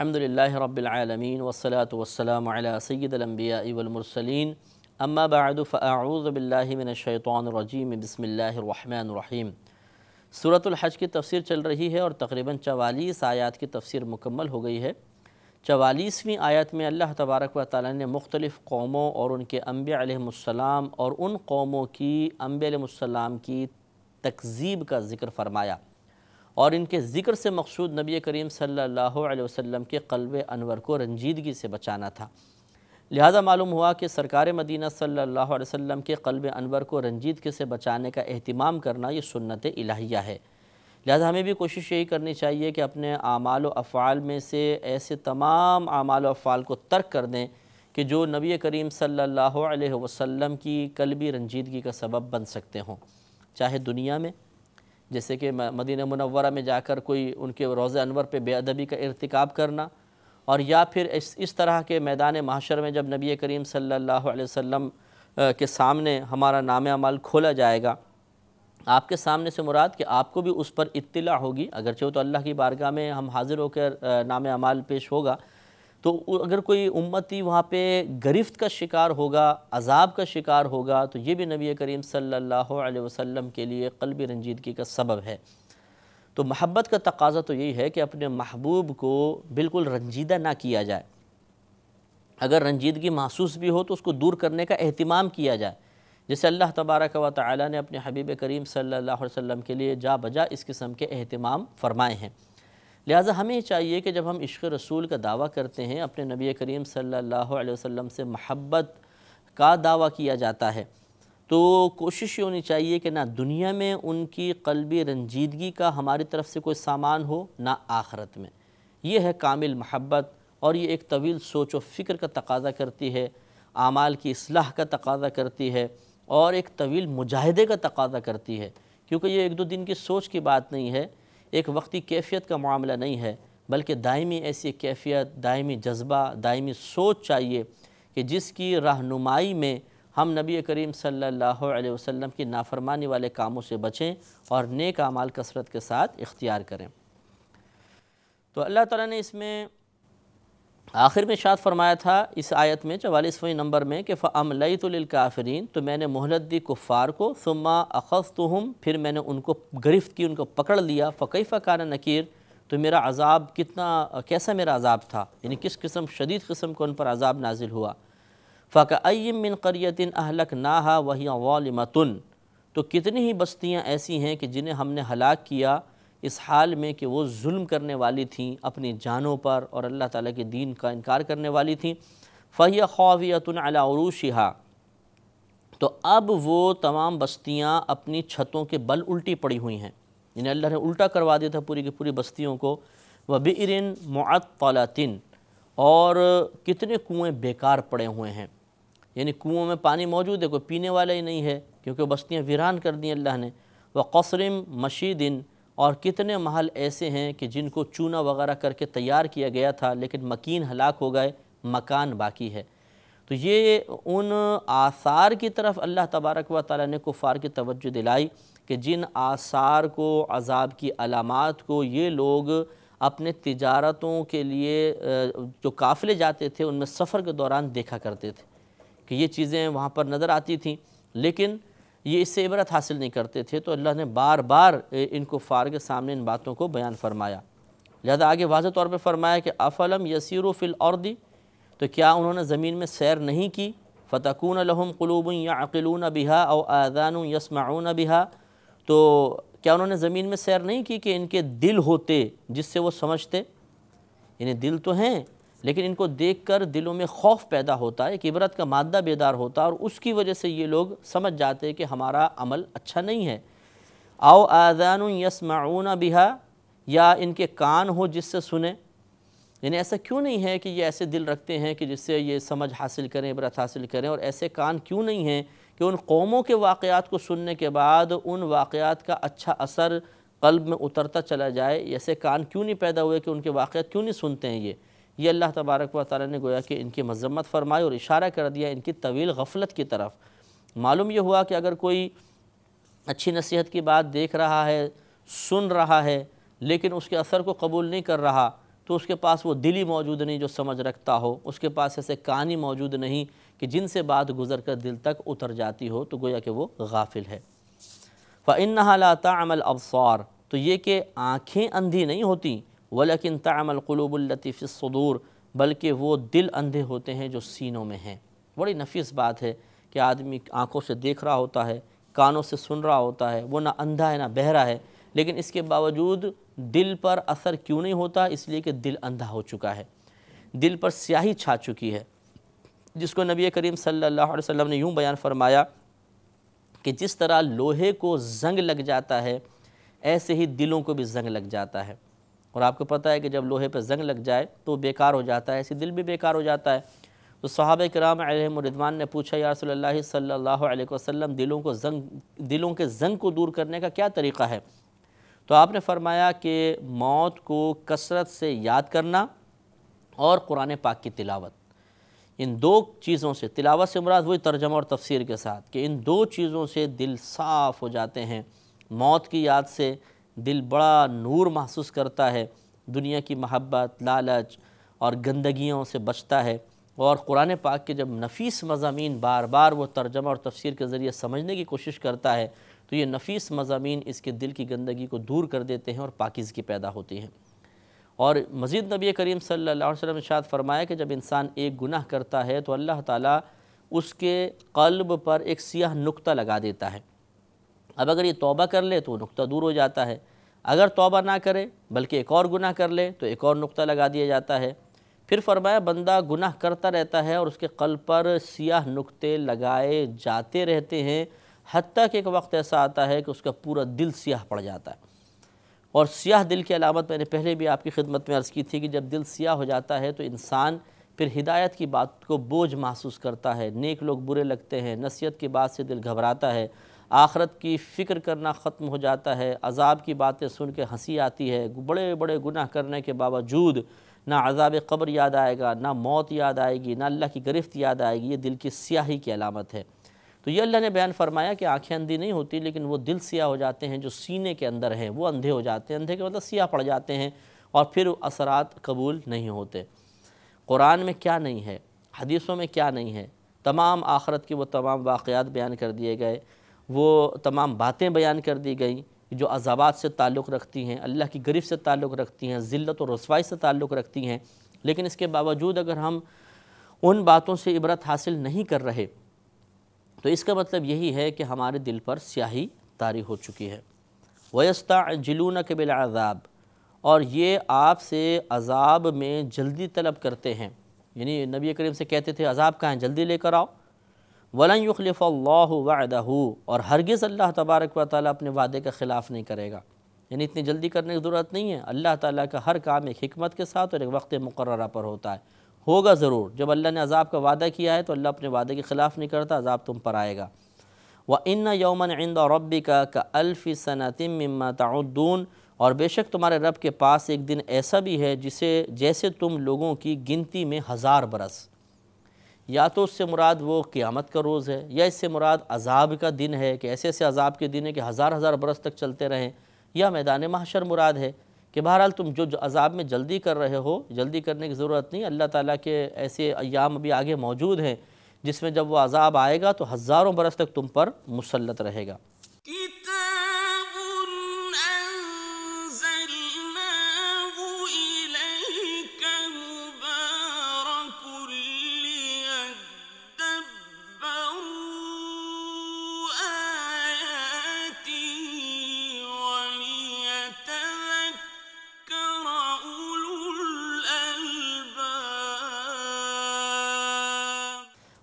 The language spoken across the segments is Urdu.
الحمد اللہ رب العالمین والصلاة والسلام على سید الانبیاء والمرسلین اما بعد فاعوذ باللہ من الشیطان الرجیم بسم اللہ الرحمن الرحیم سورة الحج کی تفسیر چل رہی ہے اور تقریباً چوالیس آیات کی تفسیر مکمل ہو گئی ہے چوالیسویں آیت میں اللہ تبارک و تعالی نے مختلف قوموں اور ان کے انبیاء علیہ السلام اور ان قوموں کی انبیاء علیہ السلام کی کا ذکر فرمایا ہے اور ان کے ذکر سے مقصود نبی کریم صلی اللہ علیہ وسلم کے قلب انور کو رنجیدگی سے بچانا تھا لہذا معلوم ہوا کہ سرکار مدینہ صلی اللہ علیہ وسلم کے قلب انور کو رنجیدگی سے بچانے کا اہتمام کرنا یہ سنت الہیہ ہے لہذا ہمیں بھی کوشش یہی کرنی چاہیے کہ اپنے اعمال و افعال میں سے ایسے تمام اعمال و افعال کو ترک کر دیں کہ جو نبی کریم صلی اللہ علیہ وسلم کی قلبی رنجیدگی کا سبب بن سکتے ہوں چاہے دنیا میں جیسے کہ مدینہ منورہ میں جا کر کوئی ان کے روز انور پہ بے ادبی کا ارتکاب کرنا اور یا پھر اس اس طرح کے میدان معاشر میں جب نبی کریم صلی اللہ علیہ وسلم کے سامنے ہمارا نام عمال کھولا جائے گا آپ کے سامنے سے مراد کہ آپ کو بھی اس پر اطلاع ہوگی اگرچہ تو اللہ کی بارگاہ میں ہم حاضر ہو کر نام عمال پیش ہوگا تو اگر کوئی امتی وہاں پہ گریفت کا شکار ہوگا عذاب کا شکار ہوگا تو یہ بھی نبی کریم صلی اللہ علیہ وسلم کے لیے قلب رنجیدگی کا سبب ہے تو محبت کا تقاضی تو یہی ہے کہ اپنے محبوب کو بالکل رنجیدہ نہ کیا جائے اگر رنجیدگی محسوس بھی ہو تو اس کو دور کرنے کا اہتمام کیا جائے جیسے اللہ تبارک و تعالی نے اپنے حبیب کریم صلی اللہ علیہ وسلم کے لیے جا بجا اس قسم کے اہتمام فرمائے ہیں لہٰذا ہمیں چاہیے کہ جب ہم عشق رسول کا دعویٰ کرتے ہیں اپنے نبی کریم صلی اللہ علیہ وسلم سے محبت کا دعویٰ کیا جاتا ہے تو کوشش یہ ہونی چاہیے کہ نہ دنیا میں ان کی قلبی رنجیدگی کا ہماری طرف سے کوئی سامان ہو نہ آخرت میں یہ ہے کامل محبت اور یہ ایک طویل سوچ و فکر کا تقاضا کرتی ہے اعمال کی اصلاح کا تقاضا کرتی ہے اور ایک طویل مجاہدے کا تقاضا کرتی ہے کیونکہ یہ ایک دو دن کی سوچ کی بات نہیں ہے ایک وقتی کیفیت کا معاملہ نہیں ہے بلکہ دائمی ایسی کیفیت دائمی جذبہ دائمی سوچ چاہیے کہ جس کی رہنمائی میں ہم نبی کریم صلی اللہ علیہ وسلم کی نافرمانی والے کاموں سے بچیں اور نیک عمال کثرت کے ساتھ اختیار کریں تو اللہ تعالیٰ نے اس میں آخر میں شاد فرمایا تھا اس آیت میں چوالیسویں نمبر میں کہ فَأَمْلَيْتُ لِلْكَافِرِينَ تو میں نے دی کفار کو ثُمَّا أَخَذْتُهُمْ پھر میں نے ان کو گرفت کی ان کو پکڑ لیا فَقَيْفَ كَانَ نقیر تو میرا عذاب کتنا کیسا میرا عذاب تھا یعنی کس قسم شدید قسم کو ان پر عذاب نازل ہوا فَقَأَيِّم مِّن قَرْيَةٍ أَهْلَكْنَاهَا وَهِيَ ظَالِمَةٌ تو کتنی ہی بستیاں ایسی ہیں کہ جنہیں ہم نے ہلاک کیا اس حال میں کہ وہ ظلم کرنے والی تھیں اپنی جانوں پر اور اللہ تعالیٰ کے دین کا انکار کرنے والی تھیں فع عَلَىٰ عُرُوشِهَا تو اب وہ تمام بستیاں اپنی چھتوں کے بل الٹی پڑی ہوئی ہیں یعنی اللہ نے الٹا کروا دیا تھا پوری کی پوری بستیوں کو وہ مُعَطَّلَةٍ اور کتنے کنویں بیکار پڑے ہوئے ہیں یعنی کوئوں میں پانی موجود ہے کوئی پینے والا ہی نہیں ہے کیونکہ بستیاں ویران کر دیں اللہ نے وہ مَشِيدٍ اور کتنے محل ایسے ہیں کہ جن کو چونا وغیرہ کر کے تیار کیا گیا تھا لیکن مکین ہلاک ہو گئے مکان باقی ہے تو یہ ان آثار کی طرف اللہ تبارک و تعالیٰ نے کفار کی توجہ دلائی کہ جن آثار کو عذاب کی علامات کو یہ لوگ اپنے تجارتوں کے لیے جو قافلے جاتے تھے ان میں سفر کے دوران دیکھا کرتے تھے کہ یہ چیزیں وہاں پر نظر آتی تھیں لیکن یہ اس سے عبرت حاصل نہیں کرتے تھے تو اللہ نے بار بار ان کو کے سامنے ان باتوں کو بیان فرمایا لہذا آگے واضح طور پہ فرمایا کہ افلم یسیرو فی اور تو کیا انہوں نے زمین میں سیر نہیں کی فتحون الحم قلوب یا عقلون بہا او آذان و بہا تو کیا انہوں نے زمین میں سیر نہیں کی کہ ان کے دل ہوتے جس سے وہ سمجھتے انہیں یعنی دل تو ہیں لیکن ان کو دیکھ کر دلوں میں خوف پیدا ہوتا ہے ایک عبرت کا مادہ بیدار ہوتا ہے اور اس کی وجہ سے یہ لوگ سمجھ جاتے ہیں کہ ہمارا عمل اچھا نہیں ہے او آذان یسمعون بہا یا ان کے کان ہو جس سے سنیں یعنی ایسا کیوں نہیں ہے کہ یہ ایسے دل رکھتے ہیں کہ جس سے یہ سمجھ حاصل کریں عبرت حاصل کریں اور ایسے کان کیوں نہیں ہیں کہ ان قوموں کے واقعات کو سننے کے بعد ان واقعات کا اچھا اثر قلب میں اترتا چلا جائے ایسے کان کیوں نہیں پیدا ہوئے کہ ان کے واقعات کیوں نہیں سنتے ہیں یہ یہ اللہ تبارک و تعالی نے گویا کہ ان کی مذمت فرمائی اور اشارہ کر دیا ان کی طویل غفلت کی طرف معلوم یہ ہوا کہ اگر کوئی اچھی نصیحت کی بات دیکھ رہا ہے سن رہا ہے لیکن اس کے اثر کو قبول نہیں کر رہا تو اس کے پاس وہ دلی موجود نہیں جو سمجھ رکھتا ہو اس کے پاس ایسے کہانی موجود نہیں کہ جن سے بات گزر کر دل تک اتر جاتی ہو تو گویا کہ وہ غافل ہے فَإِنَّهَا لَا تَعْمَ الْأَبْصَارِ تو یہ کہ آنکھیں اندھی نہیں ہوتیں و تَعْمَ تعم القلوب فِي صدور بلکہ وہ دل اندھے ہوتے ہیں جو سینوں میں ہیں بڑی نفیس بات ہے کہ آدمی آنکھوں سے دیکھ رہا ہوتا ہے کانوں سے سن رہا ہوتا ہے وہ نہ اندھا ہے نہ بہرا ہے لیکن اس کے باوجود دل پر اثر کیوں نہیں ہوتا اس لیے کہ دل اندھا ہو چکا ہے دل پر سیاہی چھا چکی ہے جس کو نبی کریم صلی اللہ علیہ وسلم نے یوں بیان فرمایا کہ جس طرح لوہے کو زنگ لگ جاتا ہے ایسے ہی دلوں کو بھی زنگ لگ جاتا ہے اور آپ کو پتہ ہے کہ جب لوہے پہ زنگ لگ جائے تو بیکار ہو جاتا ہے ایسے دل بھی بیکار ہو جاتا ہے تو صحابہ کرام علیہ مردوان نے پوچھا یا رسول اللہ صلی اللہ علیہ وسلم دلوں کو زنگ دلوں کے زنگ کو دور کرنے کا کیا طریقہ ہے تو آپ نے فرمایا کہ موت کو کثرت سے یاد کرنا اور قرآن پاک کی تلاوت ان دو چیزوں سے تلاوت سے مراد وہی ترجمہ اور تفسیر کے ساتھ کہ ان دو چیزوں سے دل صاف ہو جاتے ہیں موت کی یاد سے دل بڑا نور محسوس کرتا ہے دنیا کی محبت لالچ اور گندگیوں سے بچتا ہے اور قرآن پاک کے جب نفیس مضامین بار بار وہ ترجمہ اور تفسیر کے ذریعے سمجھنے کی کوشش کرتا ہے تو یہ نفیس مضامین اس کے دل کی گندگی کو دور کر دیتے ہیں اور پاکیزگی پیدا ہوتی ہیں اور مزید نبی کریم صلی اللہ علیہ وسلم اشارت فرمایا کہ جب انسان ایک گناہ کرتا ہے تو اللہ تعالیٰ اس کے قلب پر ایک سیاہ نقطہ لگا دیتا ہے اب اگر یہ توبہ کر لے تو وہ نقطہ دور ہو جاتا ہے اگر توبہ نہ کرے بلکہ ایک اور گناہ کر لے تو ایک اور نقطہ لگا دیا جاتا ہے پھر فرمایا بندہ گناہ کرتا رہتا ہے اور اس کے قلب پر سیاہ نقطے لگائے جاتے رہتے ہیں حتیٰ کہ ایک وقت ایسا آتا ہے کہ اس کا پورا دل سیاہ پڑ جاتا ہے اور سیاہ دل کی علامت میں نے پہلے بھی آپ کی خدمت میں عرض کی تھی کہ جب دل سیاہ ہو جاتا ہے تو انسان پھر ہدایت کی بات کو بوجھ محسوس کرتا ہے نیک لوگ برے لگتے ہیں نصیحت کی بات سے دل گھبراتا ہے آخرت کی فکر کرنا ختم ہو جاتا ہے عذاب کی باتیں سن کے ہنسی آتی ہے بڑے بڑے گناہ کرنے کے باوجود نہ عذاب قبر یاد آئے گا نہ موت یاد آئے گی نہ اللہ کی گرفت یاد آئے گی یہ دل کی سیاہی کی علامت ہے تو یہ اللہ نے بیان فرمایا کہ آنکھیں اندھی نہیں ہوتی لیکن وہ دل سیاہ ہو جاتے ہیں جو سینے کے اندر ہیں وہ اندھے ہو جاتے ہیں اندھے کے مطلب سیاہ پڑ جاتے ہیں اور پھر اثرات قبول نہیں ہوتے قرآن میں کیا نہیں ہے حدیثوں میں کیا نہیں ہے تمام آخرت کے وہ تمام واقعات بیان کر دیے گئے وہ تمام باتیں بیان کر دی گئیں جو عذابات سے تعلق رکھتی ہیں اللہ کی گریف سے تعلق رکھتی ہیں ذلت و رسوائی سے تعلق رکھتی ہیں لیکن اس کے باوجود اگر ہم ان باتوں سے عبرت حاصل نہیں کر رہے تو اس کا مطلب یہی ہے کہ ہمارے دل پر سیاہی طاری ہو چکی ہے وَيَسْتَعْجِلُونَكَ بِالْعَذَابِ اور یہ آپ سے عذاب میں جلدی طلب کرتے ہیں یعنی نبی کریم سے کہتے تھے عذاب کہاں جلدی لے کر آؤ یخلف اللہ وعدہ اور ہرگز اللہ تبارک و تعالیٰ اپنے وعدے کا خلاف نہیں کرے گا یعنی اتنی جلدی کرنے کی ضرورت نہیں ہے اللہ تعالیٰ کا ہر کام ایک حکمت کے ساتھ اور ایک وقت مقررہ پر ہوتا ہے ہوگا ضرور جب اللہ نے عذاب کا وعدہ کیا ہے تو اللہ اپنے وعدے کے خلاف نہیں کرتا عذاب تم پر آئے گا وَإِنَّ يَوْمًا عِنْدَ رَبِّكَ كَأَلْفِ سَنَةٍ مِّمَّا تَعُدُّونَ اور بے شک تمہارے رب کے پاس ایک دن ایسا بھی ہے جسے جیسے تم لوگوں کی گنتی میں ہزار برس یا تو اس سے مراد وہ قیامت کا روز ہے یا اس سے مراد عذاب کا دن ہے کہ ایسے ایسے عذاب کے دن ہے کہ ہزار ہزار برس تک چلتے رہیں یا میدان محشر مراد ہے کہ بہرحال تم جو عذاب میں جلدی کر رہے ہو جلدی کرنے کی ضرورت نہیں اللہ تعالیٰ کے ایسے ایام بھی آگے موجود ہیں جس میں جب وہ عذاب آئے گا تو ہزاروں برس تک تم پر مسلط رہے گا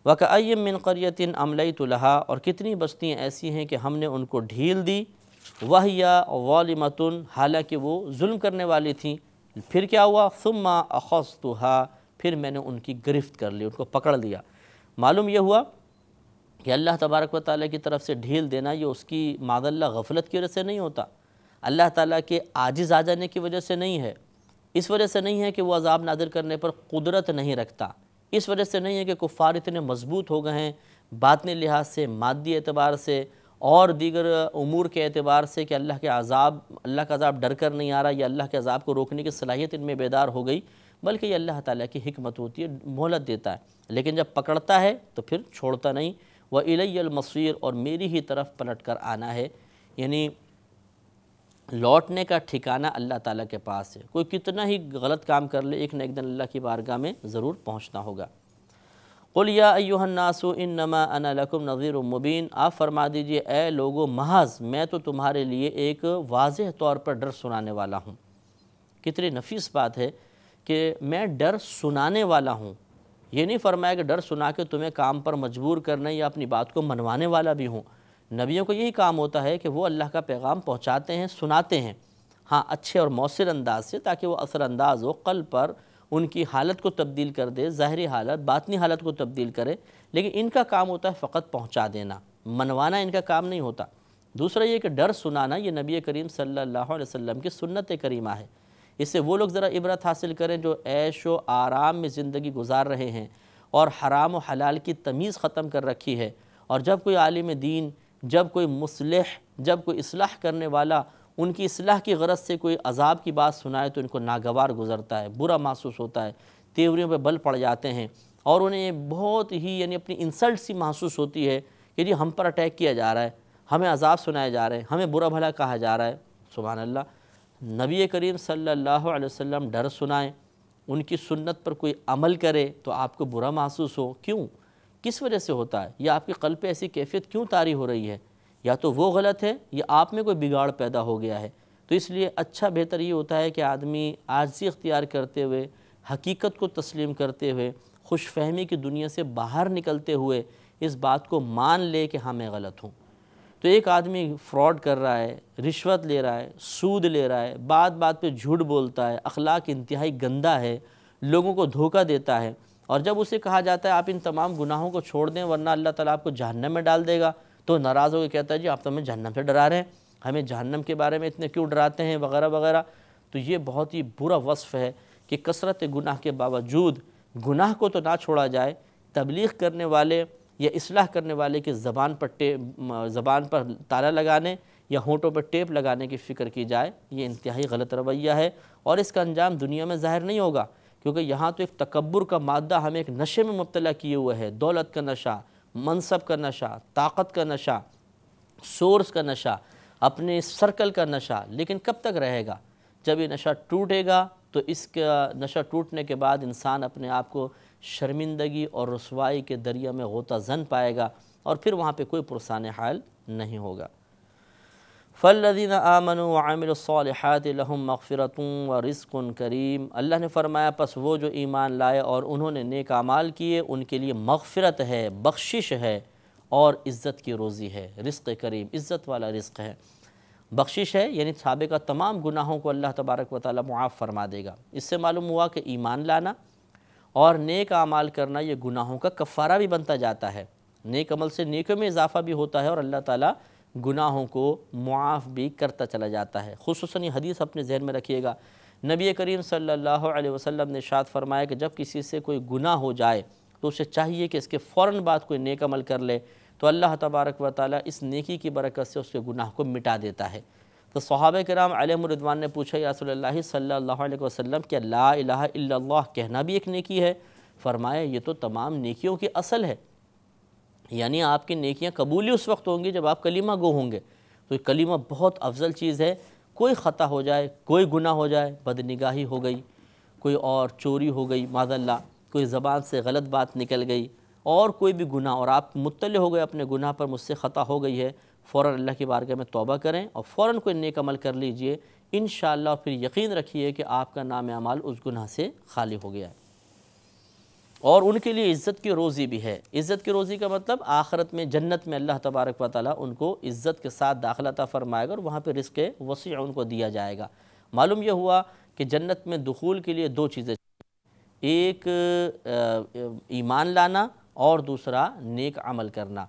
وَكَأَيِّم مِّن قَرْيَةٍ أَمْلَيْتُ لَهَا اور کتنی بستیاں ایسی ہیں کہ ہم نے ان کو ڈھیل دی وَهِيَا ولمتن حالانکہ وہ ظلم کرنے والی تھیں پھر کیا ہوا ثُمَّا أَخَصْتُهَا پھر میں نے ان کی گرفت کر لی ان کو پکڑ دیا معلوم یہ ہوا کہ اللہ تبارک و تعالیٰ کی طرف سے ڈھیل دینا یہ اس کی معذ اللہ غفلت کی وجہ سے نہیں ہوتا اللہ تعالیٰ کے آجز آ جانے کی وجہ سے نہیں ہے اس وجہ سے نہیں ہے کہ وہ عذاب نادر کرنے پر قدرت نہیں رکھتا اس وجہ سے نہیں ہے کہ کفار اتنے مضبوط ہو گئے ہیں باطنی لحاظ سے مادی اعتبار سے اور دیگر امور کے اعتبار سے کہ اللہ کے عذاب اللہ کا عذاب ڈر کر نہیں آرہا یا اللہ کے عذاب کو روکنے کی صلاحیت ان میں بیدار ہو گئی بلکہ یہ اللہ تعالیٰ کی حکمت ہوتی ہے محلت دیتا ہے لیکن جب پکڑتا ہے تو پھر چھوڑتا نہیں وَإِلَيَّ الْمَصْوِيرِ اور میری ہی طرف پلٹ کر آنا ہے یعنی لوٹنے کا ٹھکانہ اللہ تعالیٰ کے پاس ہے کوئی کتنا ہی غلط کام کر لے ایک نہ ایک دن اللہ کی بارگاہ میں ضرور پہنچنا ہوگا قل یا ایوہ الناس انما انا لکم نظیر مبین آپ فرما دیجئے اے لوگو محض میں تو تمہارے لیے ایک واضح طور پر ڈر سنانے والا ہوں کتنی نفیس بات ہے کہ میں ڈر سنانے والا ہوں یہ نہیں فرمایا کہ ڈر سنا کے تمہیں کام پر مجبور کرنا یا اپنی بات کو منوانے والا بھی ہوں نبیوں کو یہی کام ہوتا ہے کہ وہ اللہ کا پیغام پہنچاتے ہیں سناتے ہیں ہاں اچھے اور مؤثر انداز سے تاکہ وہ اثر انداز ہو قلب پر ان کی حالت کو تبدیل کر دے ظاہری حالت باطنی حالت کو تبدیل کرے لیکن ان کا کام ہوتا ہے فقط پہنچا دینا منوانا ان کا کام نہیں ہوتا دوسرا یہ کہ ڈر سنانا یہ نبی کریم صلی اللہ علیہ وسلم کی سنت کریمہ ہے اس سے وہ لوگ ذرا عبرت حاصل کریں جو عیش و آرام میں زندگی گزار رہے ہیں اور حرام و حلال کی تمیز ختم کر رکھی ہے اور جب کوئی عالم دین جب کوئی مصلح جب کوئی اصلاح کرنے والا ان کی اصلاح کی غرض سے کوئی عذاب کی بات سنائے تو ان کو ناگوار گزرتا ہے برا محسوس ہوتا ہے تیوریوں پہ بل پڑ جاتے ہیں اور انہیں بہت ہی یعنی اپنی انسلٹ سی محسوس ہوتی ہے کہ جی ہم پر اٹیک کیا جا رہا ہے ہمیں عذاب سنائے جا رہا ہے ہمیں برا بھلا کہا جا رہا ہے سبحان اللہ نبی کریم صلی اللہ علیہ وسلم ڈر سنائیں ان کی سنت پر کوئی عمل کرے تو آپ کو برا محسوس ہو کیوں کس وجہ سے ہوتا ہے یا آپ کے قلب پہ ایسی کیفیت کیوں تاری ہو رہی ہے یا تو وہ غلط ہے یا آپ میں کوئی بگاڑ پیدا ہو گیا ہے تو اس لیے اچھا بہتر یہ ہوتا ہے کہ آدمی عارضی اختیار کرتے ہوئے حقیقت کو تسلیم کرتے ہوئے خوش فہمی کی دنیا سے باہر نکلتے ہوئے اس بات کو مان لے کہ ہاں میں غلط ہوں تو ایک آدمی فراڈ کر رہا ہے رشوت لے رہا ہے سود لے رہا ہے بات بات پہ جھوٹ بولتا ہے اخلاق انتہائی گندہ ہے لوگوں کو دھوکہ دیتا ہے اور جب اسے کہا جاتا ہے آپ ان تمام گناہوں کو چھوڑ دیں ورنہ اللہ تعالیٰ آپ کو جہنم میں ڈال دے گا تو ناراض ہو کے کہتا ہے جی آپ تو ہمیں جہنم سے ڈرا رہے ہیں ہمیں جہنم کے بارے میں اتنے کیوں ڈراتے ہیں وغیرہ وغیرہ تو یہ بہت ہی برا وصف ہے کہ کثرت گناہ کے باوجود گناہ کو تو نہ چھوڑا جائے تبلیغ کرنے والے یا اصلاح کرنے والے کے زبان پر ٹیپ زبان پر تالا لگانے یا ہونٹوں پر ٹیپ لگانے کی فکر کی جائے یہ انتہائی غلط رویہ ہے اور اس کا انجام دنیا میں ظاہر نہیں ہوگا کیونکہ یہاں تو ایک تکبر کا مادہ ہمیں ایک نشے میں مبتلا کیے ہوئے ہے دولت کا نشہ منصب کا نشہ طاقت کا نشہ سورس کا نشہ اپنے سرکل کا نشہ لیکن کب تک رہے گا جب یہ نشہ ٹوٹے گا تو اس کا نشہ ٹوٹنے کے بعد انسان اپنے آپ کو شرمندگی اور رسوائی کے دریا میں غوطہ زن پائے گا اور پھر وہاں پہ کوئی پرسان حال نہیں ہوگا فلدین آمن و الصالحات الحم مغفرت و رسق ان کریم اللہ نے فرمایا پس وہ جو ایمان لائے اور انہوں نے نیک اعمال کیے ان کے لیے مغفرت ہے بخشش ہے اور عزت کی روزی ہے رزق کریم عزت والا رزق ہے بخشش ہے یعنی سابقہ تمام گناہوں کو اللہ تبارک و تعالی معاف فرما دے گا اس سے معلوم ہوا کہ ایمان لانا اور نیک اعمال کرنا یہ گناہوں کا کفارہ بھی بنتا جاتا ہے نیک عمل سے نیکوں میں اضافہ بھی ہوتا ہے اور اللہ تعالیٰ گناہوں کو معاف بھی کرتا چلا جاتا ہے خصوصاً یہ حدیث اپنے ذہن میں رکھیے گا نبی کریم صلی اللہ علیہ وسلم نے شاد فرمایا کہ جب کسی سے کوئی گناہ ہو جائے تو اسے چاہیے کہ اس کے فوراً بعد کوئی نیک عمل کر لے تو اللہ تبارک و تعالیٰ اس نیکی کی برکت سے اس کے گناہ کو مٹا دیتا ہے تو صحابہ کرام علیہ مردوان الردوان نے پوچھا یا صلی اللہ صلی اللہ علیہ وسلم کہ لا الہ الا اللہ کہنا بھی ایک نیکی ہے فرمایا یہ تو تمام نیکیوں کی اصل ہے یعنی آپ کی نیکیاں قبولی اس وقت ہوں گی جب آپ کلیمہ گو ہوں گے تو یہ کلیمہ بہت افضل چیز ہے کوئی خطہ ہو جائے کوئی گناہ ہو جائے بدنگاہی ہو گئی کوئی اور چوری ہو گئی ماذا اللہ کوئی زبان سے غلط بات نکل گئی اور کوئی بھی گناہ اور آپ مطلع ہو گئے اپنے گناہ پر مجھ سے خطا ہو گئی ہے فوراً اللہ کی بارگاہ میں توبہ کریں اور فوراً کوئی نیک عمل کر لیجئے انشاءاللہ اور پھر یقین رکھیے کہ آپ کا نام اعمال اس گناہ سے خالی ہو گیا ہے اور ان کے لیے عزت کی روزی بھی ہے عزت کی روزی کا مطلب آخرت میں جنت میں اللہ تبارک و تعالیٰ ان کو عزت کے ساتھ داخلہ تا فرمائے گا اور وہاں پہ رزق وسیع ان کو دیا جائے گا معلوم یہ ہوا کہ جنت میں دخول کے لیے دو چیزیں ایک ایمان لانا اور دوسرا نیک عمل کرنا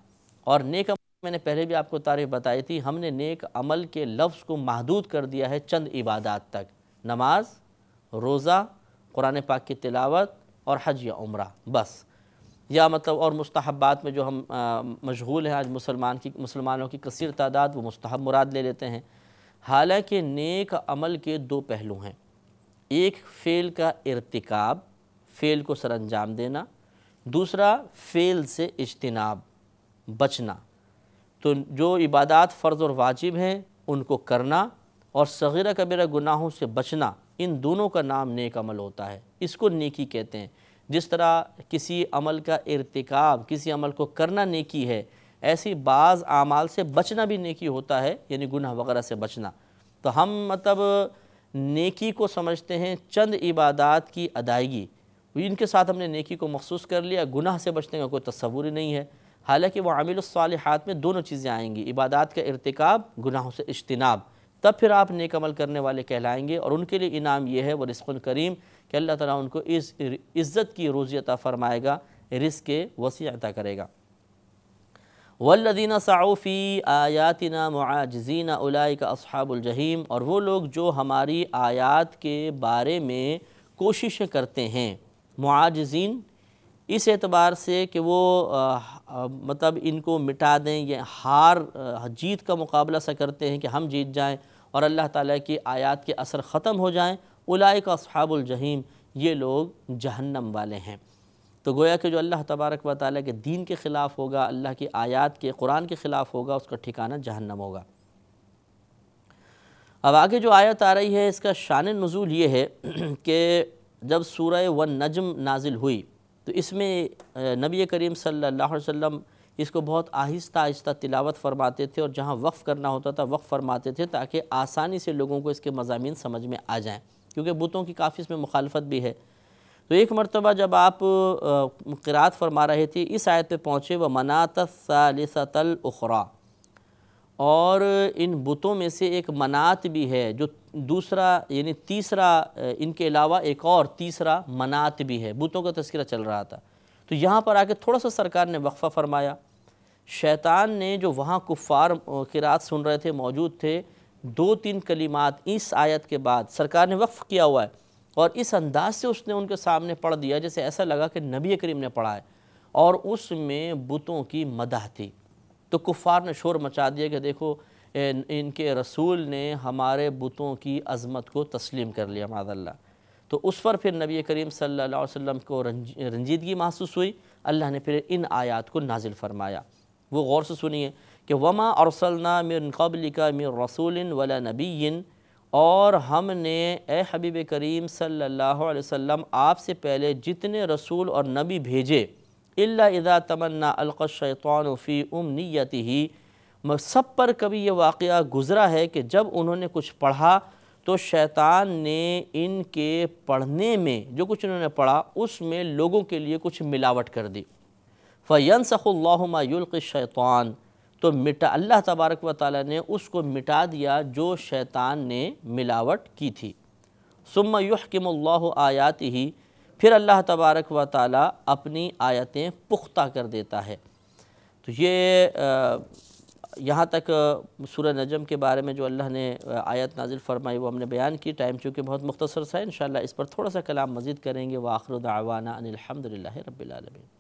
اور نیک عمل میں نے پہلے بھی آپ کو تعریف بتائی تھی ہم نے نیک عمل کے لفظ کو محدود کر دیا ہے چند عبادات تک نماز روزہ قرآن پاک کی تلاوت اور حج یا عمرہ بس یا مطلب اور مستحبات میں جو ہم مشغول ہیں آج مسلمان کی مسلمانوں کی کثیر تعداد وہ مستحب مراد لے لیتے ہیں حالانکہ نیک عمل کے دو پہلو ہیں ایک فعل کا ارتکاب فعل کو سر انجام دینا دوسرا فعل سے اجتناب بچنا تو جو عبادات فرض اور واجب ہیں ان کو کرنا اور صغیرہ کبیرہ گناہوں سے بچنا ان دونوں کا نام نیک عمل ہوتا ہے اس کو نیکی کہتے ہیں جس طرح کسی عمل کا ارتکاب کسی عمل کو کرنا نیکی ہے ایسی بعض اعمال سے بچنا بھی نیکی ہوتا ہے یعنی گناہ وغیرہ سے بچنا تو ہم مطلب نیکی کو سمجھتے ہیں چند عبادات کی ادائیگی ان کے ساتھ ہم نے نیکی کو مخصوص کر لیا گناہ سے بچنے کا کوئی تصور ہی نہیں ہے حالانکہ وہ عامل الصالحات میں دونوں چیزیں آئیں گی عبادات کا ارتکاب گناہوں سے اجتناب تب پھر آپ نیک عمل کرنے والے کہلائیں گے اور ان کے لیے انعام یہ ہے وہ رزق کریم کہ اللہ تعالیٰ ان کو اس عزت کی روزی عطا فرمائے گا رزق وسیع عطا کرے گا وَالَّذِينَ سَعُوا فِي معاجزین مُعَاجِزِينَ أُولَائِكَ أَصْحَابُ الجحیم اور وہ لوگ جو ہماری آیات کے بارے میں کوششیں کرتے ہیں معاجزین اس اعتبار سے کہ وہ مطلب ان کو مٹا دیں یہ ہار جیت کا مقابلہ سا کرتے ہیں کہ ہم جیت جائیں اور اللہ تعالیٰ کی آیات کے اثر ختم ہو جائیں اولائک کا صحاب الجحیم یہ لوگ جہنم والے ہیں تو گویا کہ جو اللہ تبارک و تعالیٰ کے دین کے خلاف ہوگا اللہ کی آیات کے قرآن کے خلاف ہوگا اس کا ٹھکانہ جہنم ہوگا اب آگے جو آیت آ رہی ہے اس کا شان نزول یہ ہے کہ جب سورہ ون نجم نازل ہوئی تو اس میں نبی کریم صلی اللہ علیہ وسلم اس کو بہت آہستہ آہستہ تلاوت فرماتے تھے اور جہاں وقف کرنا ہوتا تھا وقف فرماتے تھے تاکہ آسانی سے لوگوں کو اس کے مضامین سمجھ میں آ جائیں کیونکہ بتوں کی کافی اس میں مخالفت بھی ہے تو ایک مرتبہ جب آپ قرآت فرما رہے تھے اس آیت پہ پہنچے وہ الثَّالِثَةَ الْأُخْرَى اور ان بتوں میں سے ایک منات بھی ہے جو دوسرا یعنی تیسرا ان کے علاوہ ایک اور تیسرا منات بھی ہے بتوں کا تذکرہ چل رہا تھا تو یہاں پر آ کے تھوڑا سا سرکار نے وقفہ فرمایا شیطان نے جو وہاں کفار کی رات سن رہے تھے موجود تھے دو تین کلمات اس آیت کے بعد سرکار نے وقف کیا ہوا ہے اور اس انداز سے اس نے ان کے سامنے پڑھ دیا جیسے ایسا لگا کہ نبی کریم نے پڑھا ہے اور اس میں بتوں کی مدہ تھی تو کفار نے شور مچا دیا کہ دیکھو ان کے رسول نے ہمارے بتوں کی عظمت کو تسلیم کر لیا معذ اللہ تو اس پر پھر نبی کریم صلی اللہ علیہ وسلم کو رنجیدگی محسوس ہوئی اللہ نے پھر ان آیات کو نازل فرمایا وہ غور سے سنیے کہ وما أَرْسَلْنَا مِنْ قَبْلِكَ مِنْ رَسُولٍ وَلَا رسولن ولا نبی اور ہم نے اے حبیب کریم صلی اللہ علیہ وسلم آپ سے پہلے جتنے رسول اور نبی بھیجے اِلَّا تمنا تَمَنَّا أَلْقَ الشَّيْطَانُ فِي أُمْنِيَّتِهِ سب پر کبھی یہ واقعہ گزرا ہے کہ جب انہوں نے کچھ پڑھا تو شیطان نے ان کے پڑھنے میں جو کچھ انہوں نے پڑھا اس میں لوگوں کے لیے کچھ ملاوٹ کر دی اللَّهُ مَا يُلْقِ الشَّيْطَانِ تو مٹا اللہ تبارک و تعالی نے اس کو مٹا دیا جو شیطان نے ملاوٹ کی تھی ثُمَّ يُحْكِمُ اللَّهُ آیَاتِهِ پھر اللہ تبارک و تعالی اپنی آیتیں پختہ کر دیتا ہے تو یہ یہاں تک سورہ نجم کے بارے میں جو اللہ نے آیت نازل فرمائی وہ ہم نے بیان کی ٹائم چونکہ بہت مختصر سا ہے انشاءاللہ اس پر تھوڑا سا کلام مزید کریں گے وآخر دعوانا ان الحمدللہ رب العالمین